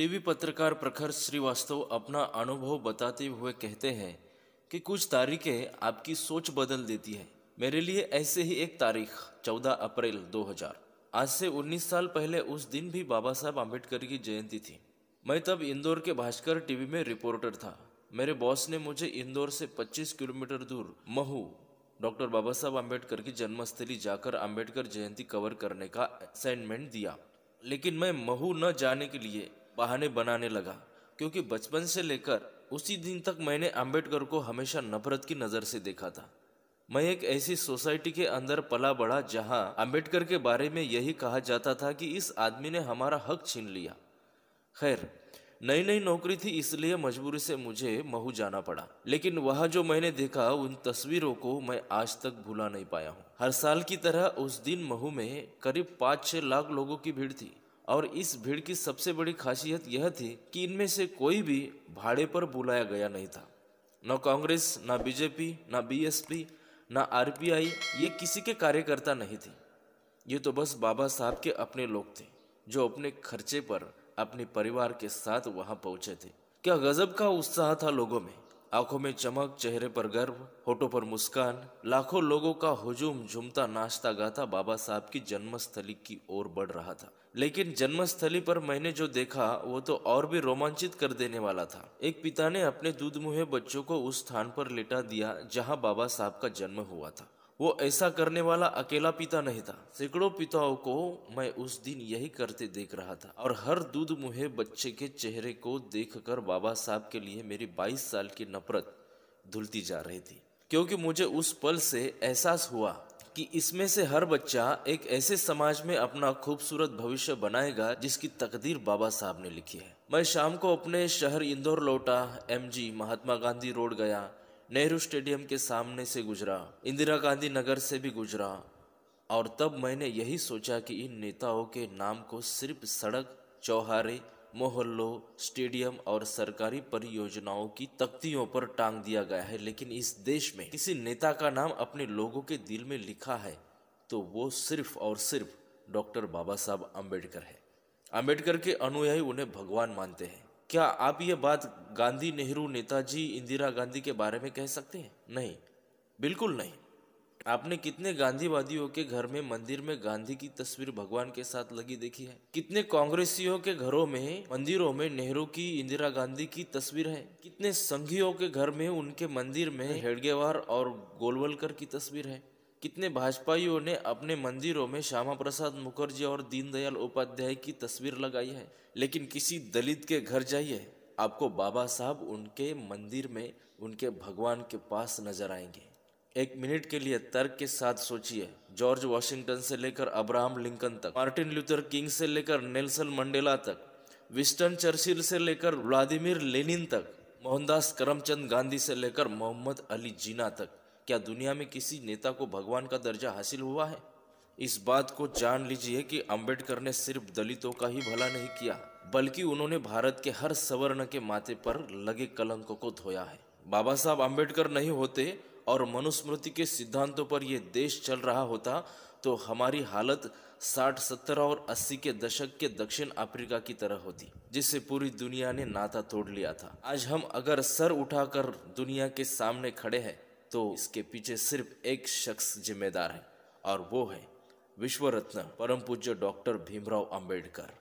TV पत्रकार प्रखर श्रीवास्तव अपना अनुभव बताते हुए कहते हैं कि कुछ तारीखें आपकी सोच बदल देती है मेरे लिए ऐसे ही एक तारीख 14 अप्रैल 2000 आज से 19 साल पहले उस दिन भी बाबा साहब आम्बेडकर की जयंती थी मैं तब इंदौर के भास्कर टीवी में रिपोर्टर था मेरे बॉस ने मुझे इंदौर से 25 किलोमीटर दूर महू डॉक्टर बाबा साहब आम्बेडकर की जन्मस्थली जाकर आम्बेडकर जयंती कवर करने का असाइनमेंट दिया लेकिन मैं महू न जाने के लिए बहाने बनाने लगा क्योंकि बचपन से लेकर उसी दिन तक मैंने अंबेडकर को हमेशा नफरत की नज़र से देखा था मैं एक ऐसी सोसाइटी के अंदर पला बढ़ा जहां अंबेडकर के बारे में यही कहा जाता था कि इस आदमी ने हमारा हक छीन लिया खैर नई नई नौकरी थी इसलिए मजबूरी से मुझे महू जाना पड़ा लेकिन वह जो मैंने देखा उन तस्वीरों को मैं आज तक भुला नहीं पाया हूँ हर साल की तरह उस दिन महू में करीब पाँच छः लाख लोगों की भीड़ थी और इस भीड़ की सबसे बड़ी खासियत यह थी कि इनमें से कोई भी भाड़े पर बुलाया गया नहीं था न कांग्रेस न बीजेपी न बीएसपी न आरपीआई ये किसी के कार्यकर्ता नहीं थे ये तो बस बाबा साहब के अपने लोग थे जो अपने खर्चे पर अपने परिवार के साथ वहां पहुंचे थे क्या गजब का उत्साह था लोगों में आंखों में चमक चेहरे पर गर्व होठों पर मुस्कान लाखों लोगों का हुजूम झुमता नाश्ता गाता बाबा साहब की जन्मस्थली की ओर बढ़ रहा था लेकिन जन्मस्थली पर मैंने जो देखा वो तो और भी रोमांचित कर देने वाला था एक पिता ने अपने दूध मुहे बच्चों को उस स्थान पर लेटा दिया जहाँ बाबा साहब का जन्म हुआ था वो ऐसा करने वाला अकेला पिता नहीं था सैकड़ों पिताओं को मैं उस दिन यही करते देख रहा था और हर दूध मुहे बच्चे के चेहरे को देखकर बाबा साहब के लिए मेरी 22 साल की नफरत धुलती जा रही थी क्योंकि मुझे उस पल से एहसास हुआ कि इसमें से हर बच्चा एक ऐसे समाज में अपना खूबसूरत भविष्य बनाएगा जिसकी तकदीर बाबा साहब ने लिखी है मैं शाम को अपने शहर इंदौर लौटा एमजी महात्मा गांधी रोड गया नेहरू स्टेडियम के सामने से गुजरा इंदिरा गांधी नगर से भी गुजरा और तब मैंने यही सोचा कि इन नेताओं के नाम को सिर्फ सड़क चौहारे मोहल्लों स्टेडियम और सरकारी परियोजनाओं की तख्तियों पर टांग दिया गया है लेकिन इस देश में किसी नेता का नाम अपने लोगों के दिल में लिखा है तो वो सिर्फ और सिर्फ डॉक्टर बाबा साहब अम्बेडकर है अम्बेडकर के अनुयायी उन्हें भगवान मानते हैं क्या आप ये बात गांधी नेहरू नेताजी इंदिरा गांधी के बारे में कह सकते हैं नहीं बिल्कुल नहीं आपने कितने गांधीवादियों के घर में मंदिर में गांधी की तस्वीर भगवान के साथ लगी देखी है कितने कांग्रेसियों के घरों में मंदिरों में नेहरू की इंदिरा गांधी की तस्वीर है कितने संघियों के घर में उनके मंदिर में हेडगेवार और गोलवलकर की तस्वीर है कितने भाजपाइयों ने अपने मंदिरों में श्यामा प्रसाद मुखर्जी और दीनदयाल उपाध्याय की तस्वीर लगाई है लेकिन किसी दलित के घर जाइए आपको बाबा साहब उनके मंदिर में उनके भगवान के पास नजर आएंगे एक मिनट के लिए तर्क के साथ सोचिए जॉर्ज वॉशिंगटन से लेकर अब्राहम लिंकन तक मार्टिन लूथर किंग से लेकर नेल्सन मंडेला तक विस्टन चर्चिल से लेकर व्लादिमिर लेनिन तक मोहनदास करमचंद गांधी से लेकर मोहम्मद अली जीना तक क्या दुनिया में किसी नेता को भगवान का दर्जा हासिल हुआ है इस बात को जान लीजिए कि अंबेडकर ने सिर्फ दलितों का ही भला नहीं किया बल्कि उन्होंने भारत के हर सवर्ण के माथे पर लगे कलंकों को धोया है बाबा साहब अम्बेडकर नहीं होते और मनुस्मृति के सिद्धांतों पर यह देश चल रहा होता तो हमारी हालत 60, 70 और 80 के दशक के दक्षिण अफ्रीका की तरह होती जिससे पूरी दुनिया ने नाता तोड़ लिया था आज हम अगर सर उठाकर दुनिया के सामने खड़े हैं तो इसके पीछे सिर्फ एक शख्स जिम्मेदार है और वो है विश्व रत्न परम पूज्य डॉक्टर भीमराव अंबेडकर